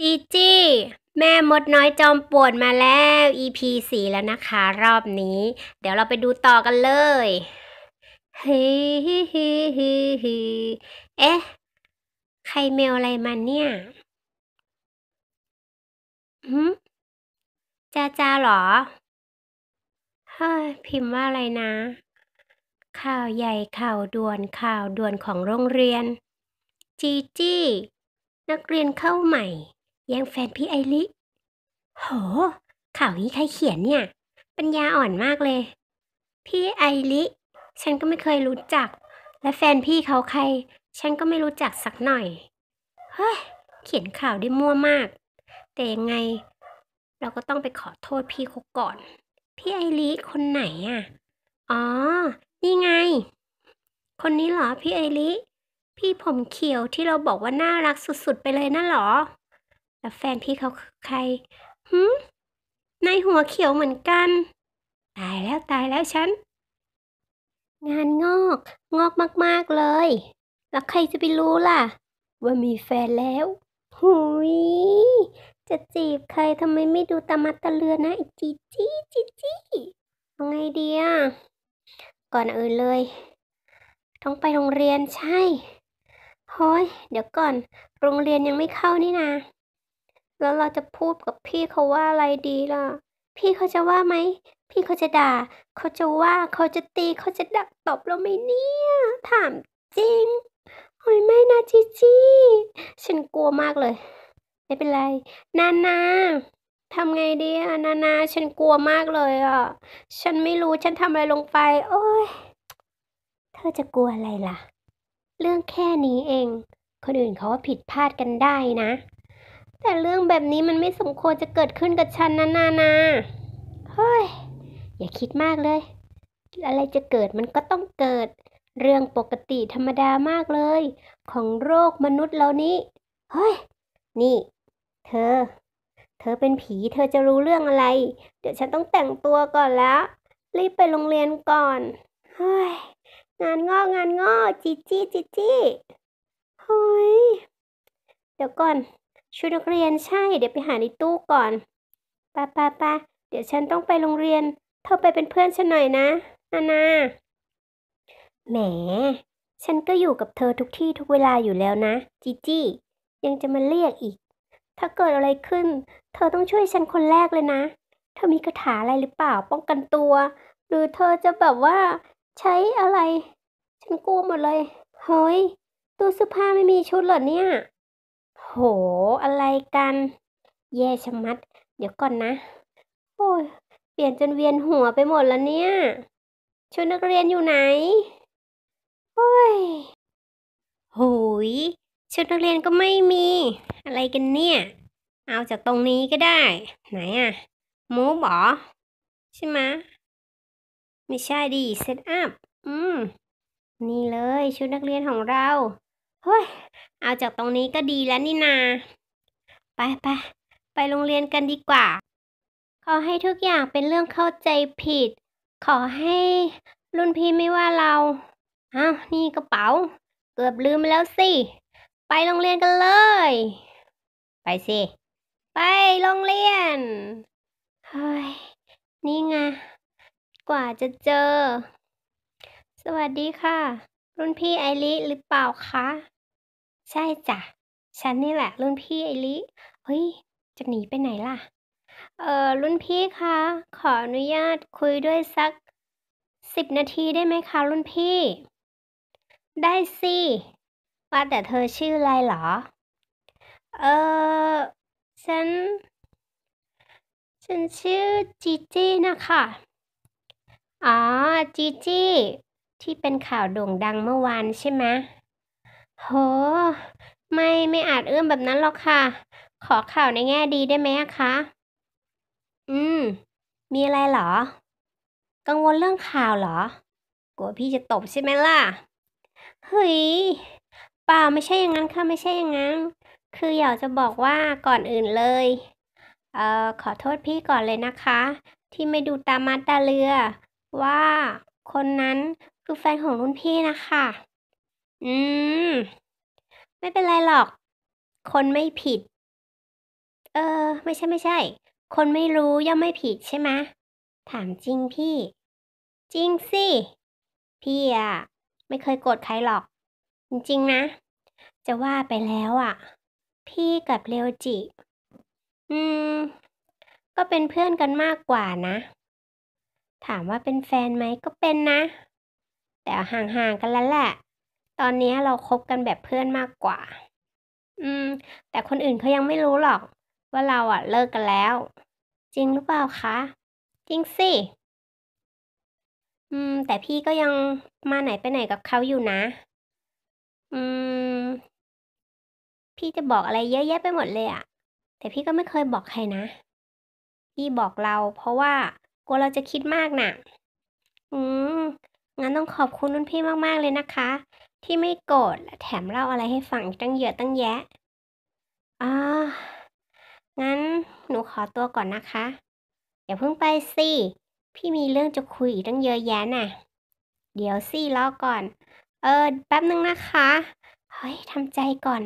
จีจี้แม่มดน้อยจอมปวดมาแล้ว EP สี่แล้วนะคะ รอบนี้ เดี๋ยวเราไปดูต่อกันเลยฮฮ้ฮฮฮเอ๊ะ ใครเมลอะไรมาเนี่ย หืมจ้าจ้าหรอเฮ้ยพิมพ์ว่าอะไรนะ ข่าวใหญ่ข่าวด่วนข่าวด่วนของโรงเรียนจีจี้นักเรียนเข้าใหม่แย่งแฟนพี่ไอริโห ข่าวนี้ใครเขียนเนี่ย ปัญญาอ่อนมากเลย พี่ไอริฉันก็ไม่เคยรู้จัก และแฟนพี่เขาใคร ฉันก็ไม่รู้จักสักหน่อย เฮ้ย เขียนข่าวได้มั่วมาก แต่ยังไง เราก็ต้องไปขอโทษพี่เขาก่อน พี่ไอริคนไหนอ่ะ อ๋อ นี่ไง คนนี้เหรอพี่ไอริพี่ผมเขียวที่เราบอกว่าน่ารักสุดๆ ไปเลยน่ะหรอแล้วแฟนพี่เขาคือใครหืมนายหัวเขียวเหมือนกัน ตายแล้วตายแล้วฉัน งานงอก งอกมากๆเลย แล้วใครจะไปรู้ล่ะว่ามีแฟนแล้ว หุย จะจีบใครทำไมไม่ดูตามัตะเลือนะไอจีจี้จีจี้อาไงเดียก่อนอื่นเลย ต้องไปโรงเรียนใช่โฮ้ยเดี๋ยวก่อน โรงเรียนยังไม่เข้านี่นาะแล้วเราจะพูดกับพี่เขาว่าอะไรดีล่ะพี่เขาจะว่าไหมพี่เขาจะด่า เขาจะว่าเขาจะตีเขาจะดักตบเราไหมเนี่ย ถามจริงโอ้ยไม่นะจีจีฉันกลัวมากเลย ไม่เป็นไร นานาทำไงดีอะนานา ฉันกลัวมากเลยอ่ะฉันไม่รู้ฉันทำอะไรลงไป โอ้ยเธอจะกลัวอะไรล่ะ เรื่องแค่นี้เอง คนอื่นเขาว่าผิดพลาดกันได้นะแต่เรื่องแบบนี้มันไม่สมควรจะเกิดขึ้นกับฉันนะนานา เฮ้ย อย่าคิดมากเลย อะไรจะเกิดมันก็ต้องเกิด เรื่องปกติธรรมดามากเลย ของโรคมนุษย์เหล่านี้ เฮ้ย นี่ เธอ เธอเป็นผีเธอจะรู้เรื่องอะไร เดี๋ยวฉันต้องแต่งตัวก่อนแล้ว รีบไปโรงเรียนก่อน เฮ้ย งานงอกงานงอกจีจี้จีจี้ เฮ้ย เดี๋ยวก่อนชุดนักเรียนใช่ เดี๋ยวไปหาในตู้ก่อนปะปะปะเดี๋ยวฉันต้องไปโรงเรียนเธอไปเป็นเพื่อนฉันหน่อยนะนานาแหมฉันก็อยู่กับเธอทุกที่ทุกเวลาอยู่แล้วนะจีจี้ยังจะมาเรียกอีก ถ้าเกิดอะไรขึ้น เธอต้องช่วยฉันคนแรกเลยนะเธอมีคาถาอะไรหรือเปล่าป้องกันตัว หรือเธอจะแบบว่า ใช้อะไร ฉันกลัวหมดเลยเฮ้ยตู้เสื้อผ้าไม่มีชุดเหรอเนี่ยโห อะไรกัน แย่ชะมัด เดี๋ยวก่อนนะ โอ้ย เปลี่ยนจนเวียนหัวไปหมดแล้วเนี่ย ชุดนักเรียนอยู่ไหน โอ้ย หุยชุดนักเรียนก็ไม่มี อะไรกันเนี่ย เอาจากตรงนี้ก็ได้ ไหนอะมูบอใช่ไหมไม่ใช่ดิ เซตอัพ อืม นี่เลยชุดนักเรียนของเราเฮ้ยเอาจากตรงนี้ก็ดีแล้วนี่นา ไปไปไปโรงเรียนกันดีกว่า ขอให้ทุกอย่างเป็นเรื่องเข้าใจผิด ขอให้รุ่นพี่ไม่ว่าเราเอ้านี่กระเป๋าเกือบลืมแล้วสิ ไปโรงเรียนกันเลย ไปสิ ไปโรงเรียน เฮ้ย นี่ไง กว่าจะเจอ สวัสดีค่ะ รุ่นพี่ไอริหรือเปล่าคะใช่จ้ะ ฉันนี่แหละ รุ่นพี่ไอลิเฮ้ย จะหนีไปไหนล่ะ เออรุ่นพี่คะ ขออนุญาตคุยด้วยสักสิบนาทีได้ไหมคะรุ่นพี่ ได้สิ ว่าแต่เธอชื่ออะไรหรอ เออฉัน ฉันชื่อจีจี้นะคะ อ๋อจีจี้ที่เป็นข่าวโด่งดังเมื่อวานใช่ไหมโห ไม่ ไม่อาจเอื้อมแบบนั้นหรอกค่ะ ขอข่าวในแง่ดีได้ไหมคะ อืม มีอะไรเหรอ กังวลเรื่องข่าวเหรอกลัวพี่จะตบใช่ไหมล่ะ เฮ้ยเปล่าไม่ใช่อย่างนั้นค่ะไม่ใช่อย่างนั้น คืออยากจะบอกว่าก่อนอื่นเลย เอ่อ ขอโทษพี่ก่อนเลยนะคะ ที่ไม่ดูตามมาตาเรือ ว่าคนนั้นคือแฟนของรุ่นพี่นะคะอืมไม่เป็นไรหรอก คนไม่ผิด เออ ไม่ใช่ไม่ใช่ คนไม่รู้ย่อมไม่ผิดใช่ไหมถามจริงพี่ จริงสิพี่อะไม่เคยโกรธใครหรอก จริงๆนะ จะว่าไปแล้วอะพี่กับเรวจิอืม ก็เป็นเพื่อนกันมากกว่านะ ถามว่าเป็นแฟนไหมก็เป็นนะ แต่ห่างๆกันแล้วแหละตอนนี้เราครบกันแบบเพื่อนมากกว่า อืม แต่คนอื่นเขายังไม่รู้หรอก ว่าเราอ่ะ เลิกกันแล้ว จริงหรือเปล่าคะจริงสิ อืม แต่พี่ก็ยังมาไหนไปไหนกับเขาอยู่นะ อืม พี่จะบอกอะไรเยอะแยะไปหมดเลยอะแต่พี่ก็ไม่เคยบอก ใครนะ พี่บอกเรา เพราะว่า กลัวเราจะคิดมากนะ่ะ อืมงั้นต้องขอบคุณนุ่นพี่มาก ๆ เลยนะคะที่ไม่โกรธและแถมเล่าอะไรให้ฟังตั้งเยอะตั้งแยะอ่างั้นหนูขอตัวก่อนนะคะอย่าเพิ่งไปสิ พี่มีเรื่องจะคุยอีกตั้งเยอะแยะน่ะเดี๋ยวสิรอก่อน เออแป๊บนึงนะคะ เฮ้ยทำใจก่อน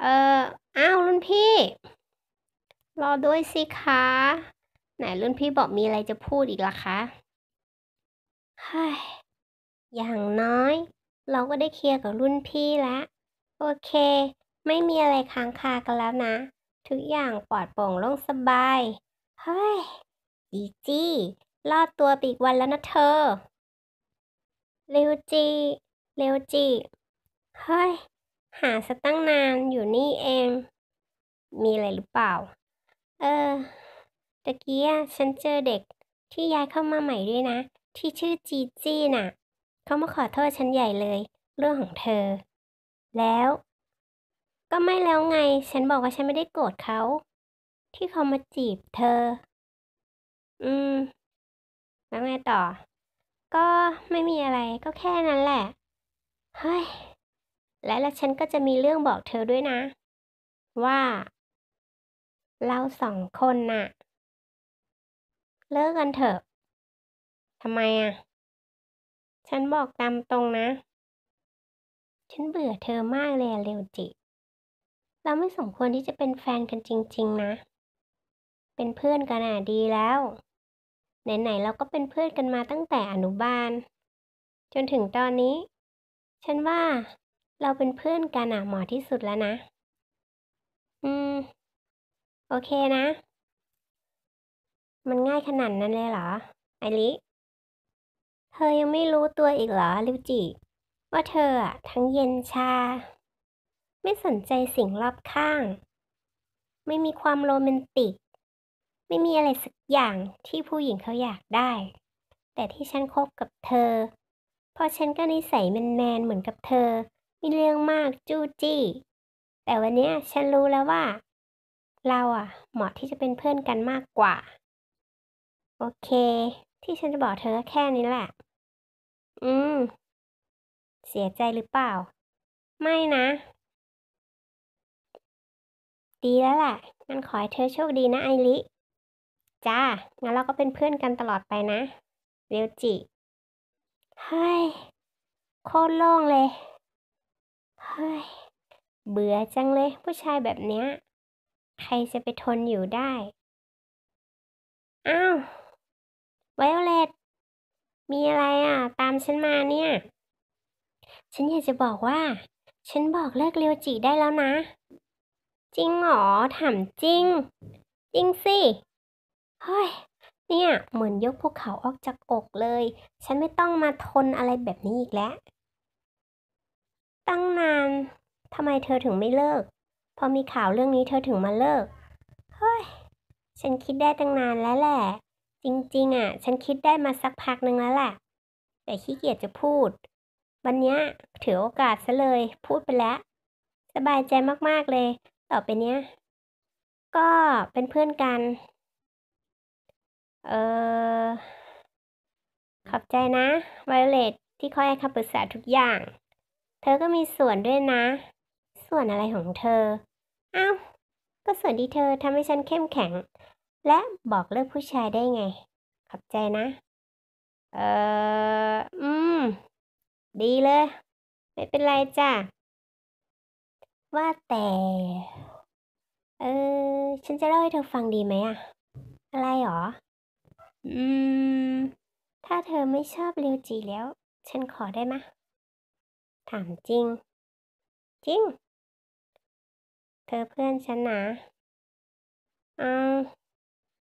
เอออ้าวรุ่นพี่ รอด้วยสิคะ ไหนรุ่นพี่บอกมีอะไรจะพูดอีกล่ะคะเฮ้ยอย่างน้อยเราก็ได้เคลียร์กับรุ่นพี่แล้ว โอเค ไม่มีอะไรค้างคากันแล้วนะ ทุกอย่างปลอดโปร่งโล่งสบาย เฮ้ยจีจี้รอดตัวปีกวันแล้วนะเธอ เร็วจีเร็วจีเฮ้ย หาสักตั้งนานอยู่นี่เอง มีอะไรหรือเปล่าเออตะกี้ฉันเจอเด็กที่ย้ายเข้ามาใหม่ด้วยนะ ที่ชื่อจีจี้น่ะเขามาขอโทษฉันใหญ่เลย เรื่องของเธอ แล้วก็ไม่แล้วไง ฉันบอกว่าฉันไม่ได้โกรธเขา ที่เขามาจีบเธอ อืมแล้วไงต่อ ก็ไม่มีอะไรก็แค่นั้นแหละเฮ้ย และแล้วฉันก็จะมีเรื่องบอกเธอด้วยนะ ว่า เราสองคนน่ะ เลิกกันเถอะทำไมอ่ะฉันบอกตามตรงนะ ฉันเบื่อเธอมากเลยเร็วจิ เราไม่สมควรที่จะเป็นแฟนกันจริง ๆ นะ เป็นเพื่อนกันอ่ะดีแล้ว ไหนๆเราก็เป็นเพื่อนกันมาตั้งแต่อนุบาล จนถึงตอนนี้ ฉันว่าเราเป็นเพื่อนกันอ่ะเหมาะที่สุดแล้วนะ อืม โอเคนะ มันง่ายขนาดนั้นเลยเหรอ ไอริเธอยังไม่รู้ตัวอีกเหรอลิวจิว่าเธออะทั้งเย็นชา ไม่สนใจสิ่งรอบข้าง ไม่มีความโรแมนติก ไม่มีอะไรสักอย่างที่ผู้หญิงเขาอยากได้ แต่ที่ฉันคบกับเธอเพราะฉันก็นิสัยแมนๆเหมือนกับเธอมีเรื่องมากจู้จี้แต่วันนี้ฉันรู้แล้วว่า เราอะเหมาะที่จะเป็นเพื่อนกันมากกว่า โอเค ที่ฉันจะบอกเธอแค่นี้แหละอืม เสียใจหรือเปล่า ไม่นะ ดีแล้วแหละงั้นขอให้เธอโชคดีนะไอริจ้า งั้นเราก็เป็นเพื่อนกันตลอดไปนะ เรียวจิเฮ้ย โคตรโล่งเลย เฮ้ย เบื่อจังเลย ผู้ชายแบบเนี้ย ใครจะไปทนอยู่ได้ อ้าวไวโอเลตมีอะไรอ่ะ ตามฉันมาเนี่ย ฉันอยากจะบอกว่า ฉันบอกเลิกเรียวจีได้แล้วนะ จริงเหรอ ถามจริง จริงสิ เฮ้ย เนี่ย เหมือนยกภูเขาออกจากอกเลย ฉันไม่ต้องมาทนอะไรแบบนี้อีกแล้ว ตั้งนาน ทำไมเธอถึงไม่เลิก พอมีข่าวเรื่องนี้เธอถึงมาเลิก เฮ้ย ฉันคิดได้ตั้งนานแล้วแหละจริงๆอ่ะ ฉันคิดได้มาสักพักหนึ่งแล้วแหละ แต่ขี้เกียจจะพูด วันนี้ถือโอกาสซะเลย พูดไปแล้ว สบายใจมากๆเลย ต่อไปเนี้ย ก็เป็นเพื่อนกัน เออขอบใจนะไวโอเลตที่คอยให้คำปรึกษาทุกอย่าง เธอก็มีส่วนด้วยนะ ส่วนอะไรของเธอ อ้าวก็ส่วนที่เธอทำให้ฉันเข้มแข็งและบอกเลิกผู้ชายได้ไง ขอบใจนะ เอออืม ดีเลย ไม่เป็นไรจ้ะ ว่าแต่ เออฉันจะเล่าให้เธอฟังดีไหมอะอะไรหรอ อืม ถ้าเธอไม่ชอบเรียวจีแล้ว ฉันขอได้ไหมถามจริง จริง เธอเพื่อนฉันนะอืม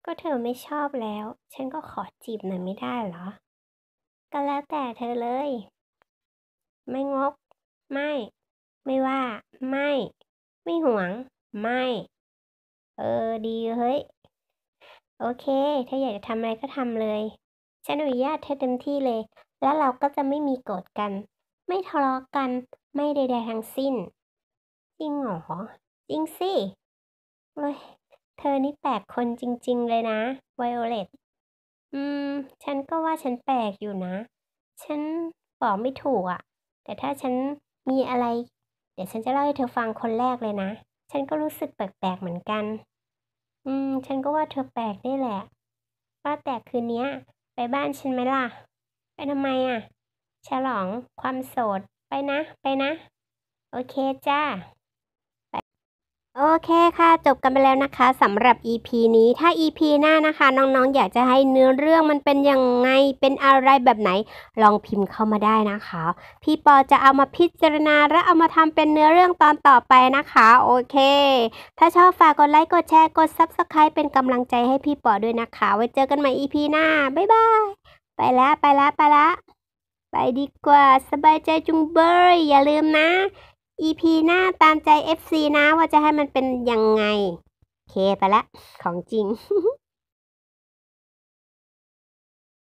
ก็เธอไม่ชอบแล้ว ฉันก็ขอจีบหน่อยไม่ได้เหรอ ก็แล้วแต่เธอเลย ไม่งก ไม่ ไม่ว่า ไม่ ไม่หวง ไม่ เออดีเฮ้ย โอเคเธออยากจะทำอะไรก็ทำเลย ฉันอนุญาตเธอเต็มที่เลย แล้วเราก็จะไม่มีโกรธกัน ไม่ทะเลาะกัน ไม่ใดๆทั้งสิ้น จริงเหรอ จริงสิเลยเธอนี่แปลกคนจริงๆ เลยนะไวโอเลตอืม ฉันก็ว่าฉันแปลกอยู่นะ ฉันบอกไม่ถูกอะ่ะ แต่ถ้าฉันมีอะไร เดี๋ยวฉันจะเล่าให้เธอฟังคนแรกเลยนะ ฉันก็รู้สึกแปลกๆ เหมือนกัน อืม ฉันก็ว่าเธอแปลกได้แหละว่าแต่คืนนี้ไปบ้านฉันไหมล่ะ ไปทำไมอะ่ะ ฉลองความโสด ไปนะ ไปนะ โอเค จ้าโอเคค่ะ จบกันไปแล้วนะคะสำหรับ EP นี้ถ้า EP หน้านะคะ น้องๆออยากจะให้เนื้อเรื่องมันเป็นยังไงเป็นอะไรแบบไหน ลองพิมพ์เข้ามาได้นะคะ พี่ปอจะเอามาพิจารณาและเอามาทำเป็นเนื้อเรื่องตอนต่อไปนะคะ โอเค ถ้าชอบฝากกดไลค์กดแชร์กด Subscribe เป็นกำลังใจให้พี่ปอด้วยนะคะ ไว้เจอกันใหม่ EP หน้าบ๊ายบายไปแล้วไปแล้วไปละไปดีกว่าสบายใจจุงเบอร์อย่าลืมนะอีพีหน้าตามใจ FC นะว่าจะให้มันเป็นยังไงเค ไปละ ของจริง